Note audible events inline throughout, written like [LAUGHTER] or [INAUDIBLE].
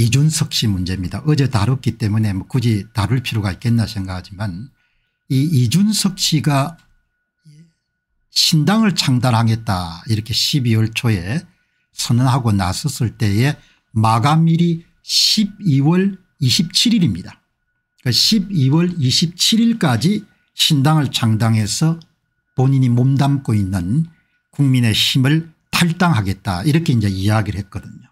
이준석 씨 문제입니다. 어제 다뤘기 때문에 뭐 굳이 다룰 필요가 있겠나 생각하지만 이 이준석 씨가 신당을 창단하겠다 이렇게 12월 초에 선언하고 나섰을 때에 마감일이 12월 27일입니다. 12월 27일까지 신당을 창당해서 본인이 몸담고 있는 국민의 힘을 탈당하겠다 이렇게 이제 이야기를 했거든요.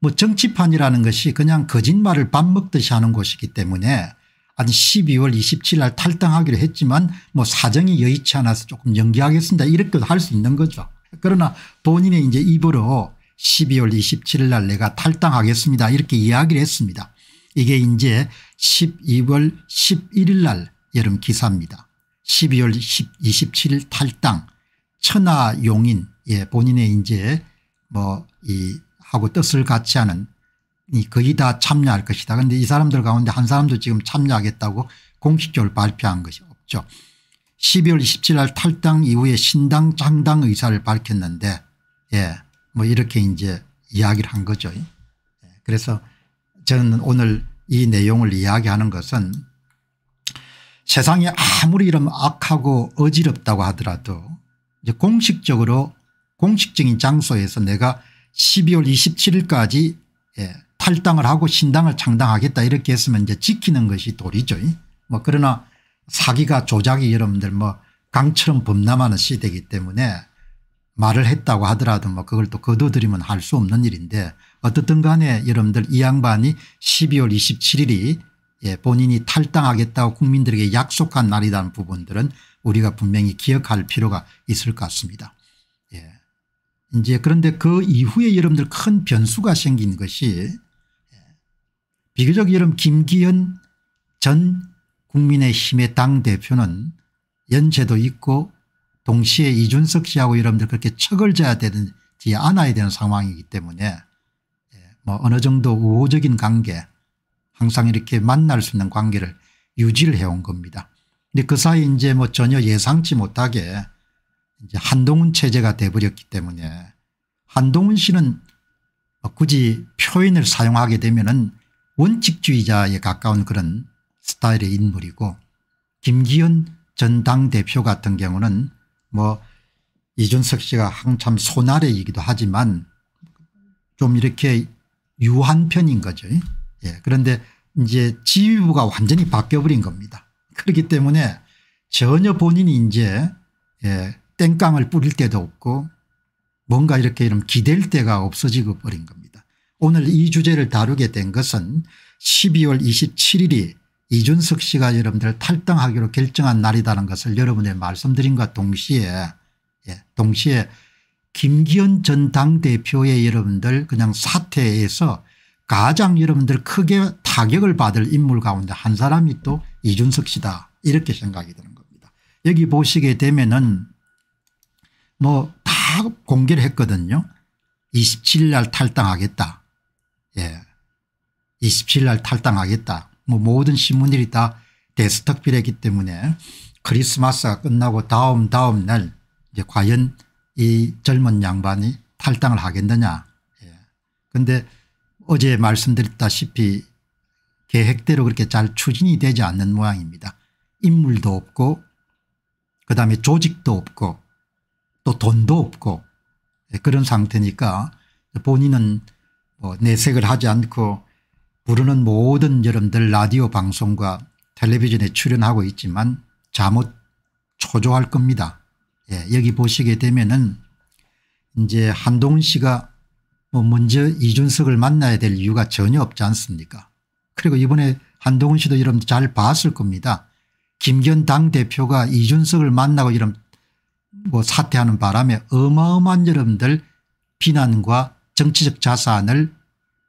뭐 정치판이라는 것이 그냥 거짓말을 밥 먹듯이 하는 곳이기 때문에 아 12월 27일 날 탈당하기로 했지만 뭐 사정이 여의치 않아서 조금 연기하겠습니다 이렇게도 할 수 있는 거죠. 그러나 본인의 이제 입으로 12월 27일 날 내가 탈당하겠습니다 이렇게 이야기를 했습니다. 이게 이제 12월 11일 날 여름 기사입니다. 12월 27일 탈당 천하용인 예 본인의 이제 뭐이 하고 뜻을 같이 하는 이 거의 다 참여할 것이다. 그런데 이 사람들 가운데 한 사람도 지금 참여하겠다고 공식적으로 발표한 것이 없죠. 12월 27일 날 탈당 이후에 신당 장당 의사를 밝혔는데 예, 뭐 이렇게 이제 이야기를 한 거죠. 예. 그래서 저는 오늘 이 내용을 이야기하는 것은 세상이 아무리 이런 악하고 어지럽다고 하더라도 이제 공식적으로 공식적인 장소에서 내가 12월 27일까지 예, 탈당을 하고 신당을 창당하겠다 이렇게 했으면 이제 지키는 것이 도리죠. 뭐 그러나 사기가 조작이 여러분들 뭐 강처럼 범람하는 시대이기 때문에 말을 했다고 하더라도 뭐 그걸 또 거둬들이면 할 수 없는 일인데 어떻든 간에 여러분들 이 양반이 12월 27일이 예, 본인이 탈당하겠다고 국민들에게 약속한 날이라는 부분들은 우리가 분명히 기억할 필요가 있을 것 같습니다. 이제 그런데 그 이후에 여러분들 큰 변수가 생긴 것이 예, 비교적 여름 김기현 전 국민의힘의 당대표는 연체도 있고 동시에 이준석 씨하고 여러분들 그렇게 척을 져야 되는지 않아야 되는 상황이기 때문에 예, 뭐 어느 정도 우호적인 관계 항상 이렇게 만날 수 있는 관계를 유지를 해온 겁니다. 근데 그 사이 이제 뭐 전혀 예상치 못하게 이제 한동훈 체제가 돼버렸기 때문에 한동훈 씨는 굳이 표현을 사용하게 되면은 원칙주의자에 가까운 그런 스타일의 인물이고 김기현 전 당대표 같은 경우는 뭐 이준석 씨가 한참 손아래이기도 하지만 좀 이렇게 유한 편인 거죠. 예. 그런데 이제 지휘부가 완전히 바뀌어버린 겁니다. 그렇기 때문에 전혀 본인이 이제 예. 땡깡을 뿌릴 때도 없고 뭔가 이렇게 이러 기댈 데가 없어지고 버린 겁니다. 오늘 이 주제를 다루게 된 것은 12월 27일이 이준석 씨가 여러분들 탈당하기로 결정한 날이라는 것을 여러분에 말씀드린과 동시에 예, 동시에 김기현 전 당대표의 여러분들 그냥 사태에서 가장 여러분들 크게 타격을 받을 인물 가운데 한 사람이 또 이준석 씨다 이렇게 생각이 드는 겁니다. 여기 보시게 되면은 뭐다 공개를 했거든요. 27일 날 탈당하겠다. 예. 27일 날 탈당하겠다. 뭐 모든 신문들이 다데스터필했기 때문에 크리스마스가 끝나고 다음 다음 날 이제 과연 이 젊은 양반이 탈당을 하겠느냐. 그런데 예. 어제 말씀드렸다시피 계획대로 그렇게 잘 추진이 되지 않는 모양입니다. 인물도 없고 그다음에 조직도 없고 또 돈도 없고 예, 그런 상태니까 본인은 뭐 내색을 하지 않고 부르는 모든 여러분들 라디오 방송과 텔레비전에 출연하고 있지만 잠옷 초조할 겁니다. 예, 여기 보시게 되면은 이제 한동훈 씨가 뭐 먼저 이준석을 만나야 될 이유가 전혀 없지 않습니까 그리고 이번에 한동훈 씨도 여러분 잘 봤을 겁니다. 김견 당대표가 이준석을 만나고 이런 뭐 사퇴하는 바람에 어마어마한 여러분들 비난과 정치적 자산을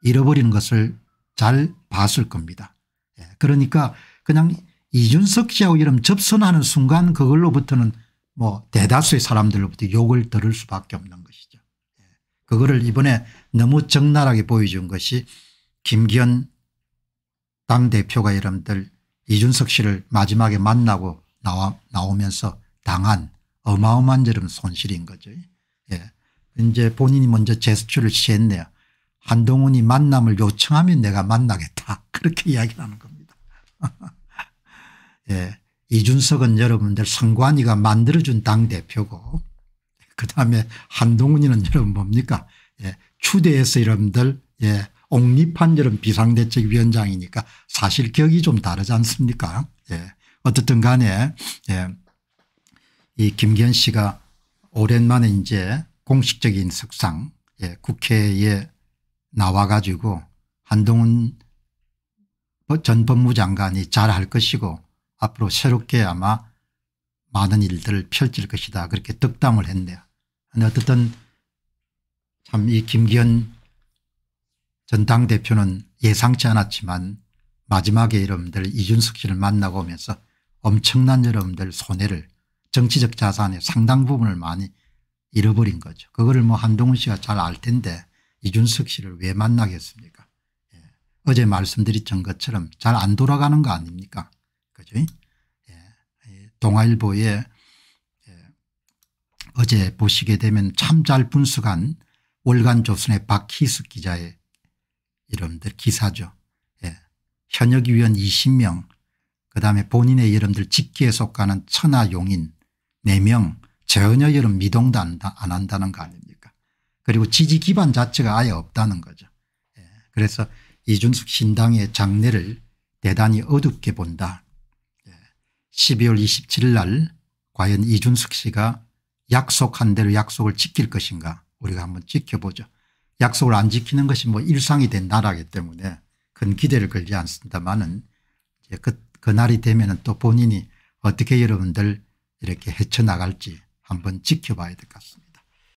잃어버리는 것을 잘 봤을 겁니다. 예, 그러니까 그냥 이준석 씨하고 이름 접선하는 순간 그걸로부터는 뭐 대다수의 사람들로부터 욕을 들을 수밖에 없는 것이죠. 예, 그거를 이번에 너무 적나라하게 보여준 것이 김기현 당대표가 여러분들 이준석 씨를 마지막에 만나고 나와 나오면서 당한 어마어마한 저런 손실인 거죠. 예. 이제 본인이 먼저 제스처를 취했네요. 한동훈이 만남을 요청하면 내가 만나겠다. [LAUGHS] 그렇게 이야기하는 겁니다. [LAUGHS] 예. 이준석은 여러분들 선관위가 만들어준 당대표고 그다음에 한동훈이는 여러분 뭡니까 예. 추대에서 여러분들 예. 옹립한 여러 비상대책위원장이니까 사실 격이 좀 다르지 않습니까 예. 어떻든 간에 예. 이 김기현 씨가 오랜만에 이제 공식적인 석상 예, 국회에 나와 가지고 한동훈 전 법무장관이 잘 할 것이고 앞으로 새롭게 아마 많은 일들을 펼칠 것이다 그렇게 득담을 했네요. 어쨌든 참 이 김기현 전 당대표는 예상치 않았지만 마지막에 여러분들 이준석 씨를 만나고 오면서 엄청난 여러분들 손해를 정치적 자산의 상당 부분을 많이 잃어버린 거죠. 그거를 뭐 한동훈 씨가 잘 알 텐데 이준석 씨를 왜 만나겠습니까? 예. 어제 말씀드렸던 것처럼 잘 안 돌아가는 거 아닙니까? 그죠? 예. 동아일보에 예. 어제 보시게 되면 참 잘 분석한 월간 조선의 박희숙 기자의 이름들 기사죠. 예. 현역위원 20명 그다음에 본인의 이름들 직계에 속하는 천하용인 4명 전혀 이런 미동도 안, 한다는 거 아닙니까 그리고 지지 기반 자체가 아예 없다는 거죠. 예. 그래서 이준숙 신당의 장례를 대단히 어둡게 본다. 12월 예. 27일 날 과연 이준숙 씨가 약속한 대로 약속을 지킬 것인가 우리가 한번 지켜보죠. 약속을 안 지키는 것이 뭐 일상이 된 나라기 때문에 큰 기대를 걸지 않습니다만은 그, 그날이 되면 또 본인이 어떻게 여러분들 이렇게 헤쳐나갈지 한번 지켜봐야 될 것 같습니다.